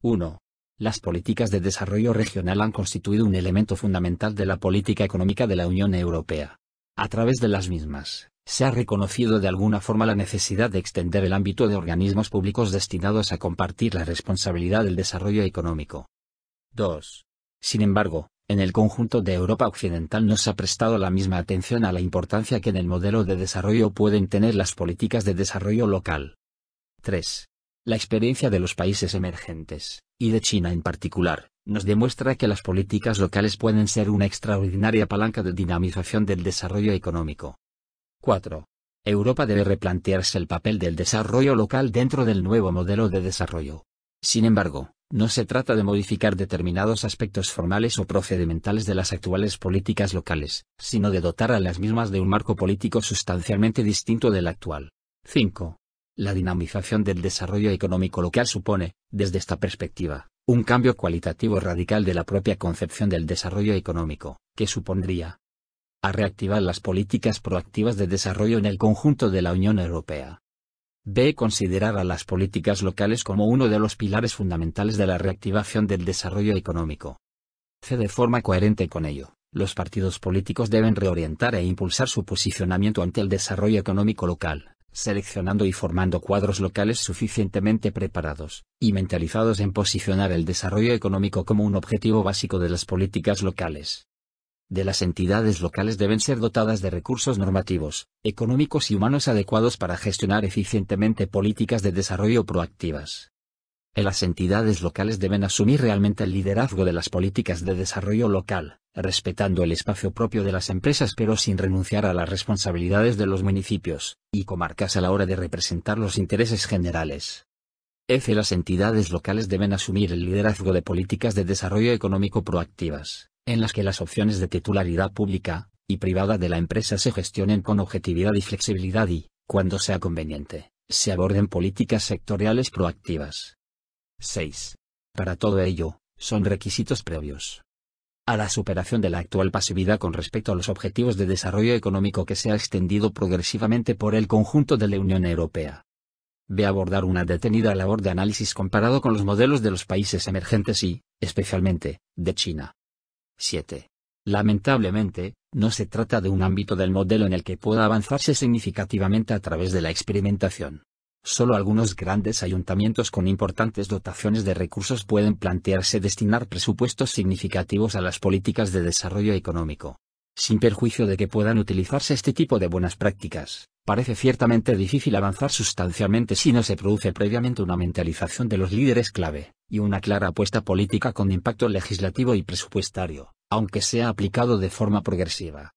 1. Las políticas de desarrollo regional han constituido un elemento fundamental de la política económica de la Unión Europea. A través de las mismas, se ha reconocido de alguna forma la necesidad de extender el ámbito de organismos públicos destinados a compartir la responsabilidad del desarrollo económico. 2. Sin embargo, en el conjunto de Europa Occidental no se ha prestado la misma atención a la importancia que en el modelo de desarrollo pueden tener las políticas de desarrollo local. 3. La experiencia de los países emergentes, y de China en particular, nos demuestra que las políticas locales pueden ser una extraordinaria palanca de dinamización del desarrollo económico. 4. Europa debe replantearse el papel del desarrollo local dentro del nuevo modelo de desarrollo. Sin embargo, no se trata de modificar determinados aspectos formales o procedimentales de las actuales políticas locales, sino de dotar a las mismas de un marco político sustancialmente distinto del actual. 5 la dinamización del desarrollo económico local supone, desde esta perspectiva, un cambio cualitativo radical de la propia concepción del desarrollo económico, que supondría a reactivar las políticas proactivas de desarrollo en el conjunto de la Unión Europea. B. Considerar a las políticas locales como uno de los pilares fundamentales de la reactivación del desarrollo económico. C. De forma coherente con ello, los partidos políticos deben reorientar e impulsar su posicionamiento ante el desarrollo económico local seleccionando y formando cuadros locales suficientemente preparados y mentalizados en posicionar el desarrollo económico como un objetivo básico de las políticas locales de las entidades locales deben ser dotadas de recursos normativos, económicos y humanos adecuados para gestionar eficientemente políticas de desarrollo proactivas. las entidades locales deben asumir realmente el liderazgo de las políticas de desarrollo local, respetando el espacio propio de las empresas pero sin renunciar a las responsabilidades de los municipios y comarcas a la hora de representar los intereses generales. F. Las entidades locales deben asumir el liderazgo de políticas de desarrollo económico proactivas, en las que las opciones de titularidad pública y privada de la empresa se gestionen con objetividad y flexibilidad y, cuando sea conveniente, se aborden políticas sectoriales proactivas. 6. Para todo ello, son requisitos previos a la superación de la actual pasividad con respecto a los objetivos de desarrollo económico que se ha extendido progresivamente por el conjunto de la Unión Europea. Ve abordar una detenida labor de análisis comparado con los modelos de los países emergentes y, especialmente, de China. 7. Lamentablemente, no se trata de un ámbito del modelo en el que pueda avanzarse significativamente a través de la experimentación. Solo algunos grandes ayuntamientos con importantes dotaciones de recursos pueden plantearse destinar presupuestos significativos a las políticas de desarrollo económico. Sin perjuicio de que puedan utilizarse este tipo de buenas prácticas, parece ciertamente difícil avanzar sustancialmente si no se produce previamente una mentalización de los líderes clave, y una clara apuesta política con impacto legislativo y presupuestario, aunque sea aplicado de forma progresiva.